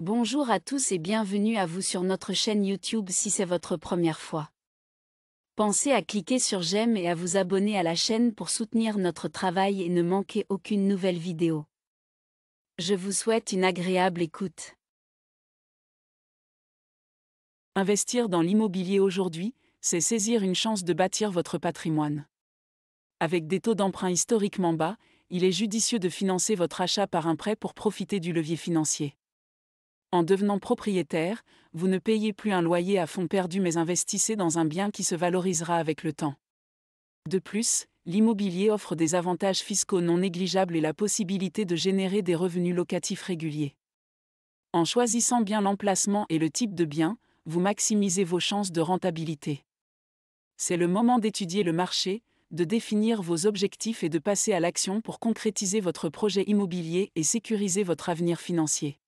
Bonjour à tous et bienvenue à vous sur notre chaîne YouTube si c'est votre première fois. Pensez à cliquer sur j'aime et à vous abonner à la chaîne pour soutenir notre travail et ne manquer aucune nouvelle vidéo. Je vous souhaite une agréable écoute. Investir dans l'immobilier aujourd'hui, c'est saisir une chance de bâtir votre patrimoine. Avec des taux d'emprunt historiquement bas, il est judicieux de financer votre achat par un prêt pour profiter du levier financier. En devenant propriétaire, vous ne payez plus un loyer à fonds perdu mais investissez dans un bien qui se valorisera avec le temps. De plus, l'immobilier offre des avantages fiscaux non négligeables et la possibilité de générer des revenus locatifs réguliers. En choisissant bien l'emplacement et le type de bien, vous maximisez vos chances de rentabilité. C'est le moment d'étudier le marché, de définir vos objectifs et de passer à l'action pour concrétiser votre projet immobilier et sécuriser votre avenir financier.